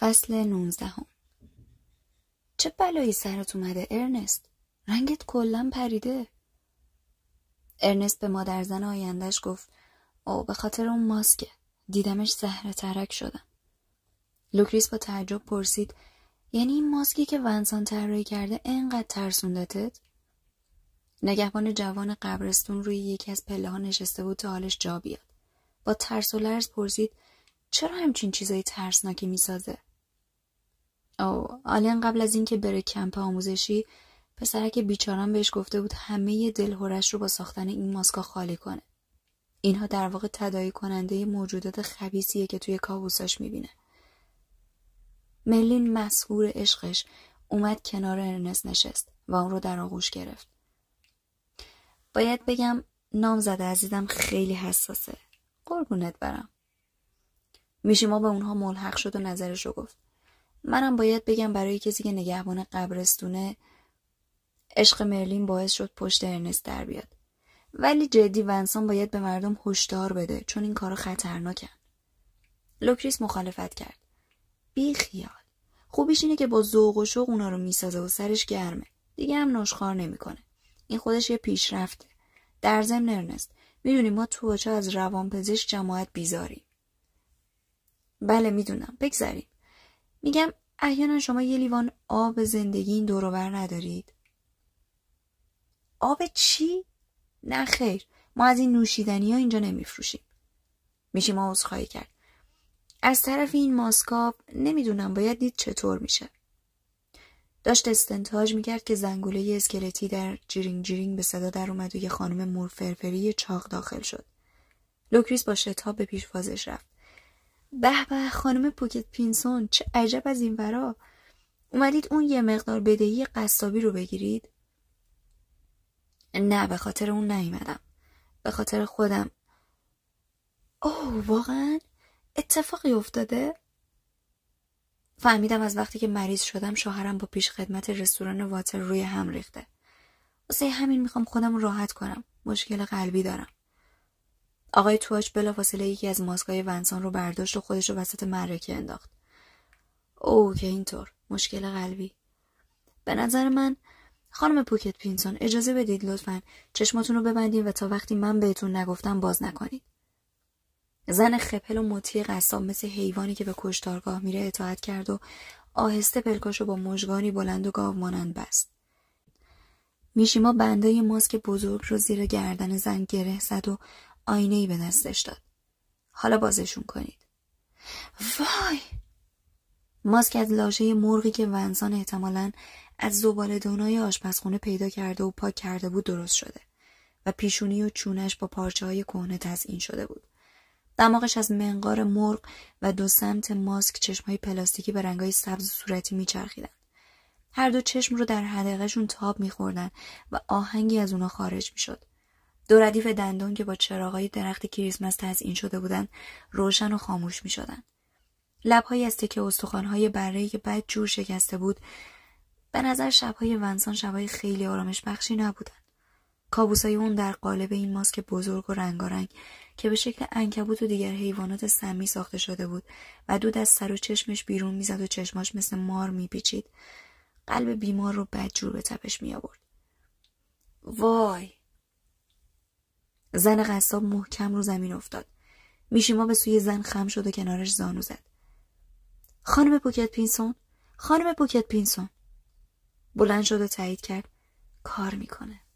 فصل نونزدهم چه بلایی سرت اومده ارنست رنگت کلا پریده ارنست به مادر زن آیندهش گفت او به خاطر اون ماسکه دیدمش زهره ترک شدم لوکریس با تعجب پرسید یعنی این ماسکی که ونسان طراحی کرده انقدر ترسوندتت نگهبان جوان قبرستون روی یکی از پله ها نشسته بود تا حالش جا بیاد با ترس و لرز پرسید چرا همچین چیزای ترسناکی میسازه او آلن قبل از اینکه بره کمپ آموزشی پسرک بیچارم بهش گفته بود همه دلهورش رو با ساختن این ماسکا خالی کنه اینها در واقع تدایی کننده موجودات خبیسیه که توی کابوساش میبینه ملین مسهور عشقش اومد کنار ارنس نشست و اون رو در آغوش گرفت باید بگم نام زده عزیزم خیلی حساسه قربونت برم میشی ما به اونها ملحق شد و نظرش رو گفت منم باید بگم برای کسی که نگهبان قبرستونه عشق مرلین باعث شد پشت ارنست در بیاد ولی جدی ونسان باید به مردم هشدار بده چون این کارا خطرناکه. لوکریس مخالفت کرد بی خیال خوبیش اینه که با ذوق و شوق اونا رو میسازه و سرش گرمه دیگه هم نشخار نمیکنه این خودش یه پیشرفته در ضمن ارنست میدونی ما تو از روانپزشک جماعت بیزاریم بله میدونم بگذریم میگم احیانا شما یه لیوان آب زندگی این دوروبر ندارید آب چی؟ نه خیر ما از این نوشیدنی ها اینجا نمیفروشیم میشیم عذرخواهی کرد از طرف این ماسکاب نمیدونم باید دید چطور میشه داشت استنتاج میکرد که زنگوله اسکلتی در جیرینگ جیرینگ به صدا در اومد و یه خانم مورفرفری چاق داخل شد لوکریس با شتاب به پیشوازش رفت به به خانم پوکت پینسون چه عجب از این ورا اومدید اون یه مقدار بدهی قصابی رو بگیرید نه به خاطر اون نیومدم به خاطر خودم اوه واقعا اتفاقی افتاده فهمیدم از وقتی که مریض شدم شوهرم با پیش خدمت رستوران واتر روی هم ریخته واسه همین میخوام خودم راحت کنم مشکل قلبی دارم آقای تواچ فاصله یکی از ماسکای ونسان رو برداشت و خودش رو وسط معرکه انداخت او که اینطور مشکل قلبی به نظر من خانم پوکت پینسون اجازه بدید لطفا چشماتون رو ببندین و تا وقتی من بهتون نگفتم باز نکنید زن خپل و مطیع قصاب مثل حیوانی که به کشتارگاه میره اطاعت کرد و آهسته پلکاشو با مژگانی بلند و گاو مانند بست میشیما بندای ماسک بزرگ رو زیر گردن زن گره زد و ای به دستش داد. حالا بازشون کنید. وای! ماسک از لاشه مرغی که ونزان احتمالا از زباله دونای آشپزخونه پیدا کرده و پاک کرده بود درست شده و پیشونی و چونش با پارچه های کهنه تزئین شده بود. دماغش از منقار مرغ و دو سمت ماسک های پلاستیکی به رنگای سبز و صورتی میچرخیدن. هر دو چشم رو در حدقشون تاب میخوردن و آهنگی از اونا خارج میشد. دو ردیف دندان که با چراغهای درخت کریسمس تزئین شده بودند روشن و خاموش می شدن. لبهای از تکه استخوانهای برهی که بد جور شکسته بود به نظر شبهای ونسان شبهای خیلی آرامش بخشی نبودند. کابوسای اون در قالب این ماسک بزرگ و رنگارنگ که به شکل انکبوت و دیگر حیوانات سمی ساخته شده بود و دود از سر و چشمش بیرون میزد و چشماش مثل مار میپیچید قلب بیمار رو بدجور به تپش می وای زن قصاب محکم رو زمین افتاد. میشیما به سوی زن خم شد و کنارش زانو زد. خانم پوکت پینسون، خانم پوکت پینسون. بلند شد و تایید کرد. کار میکنه.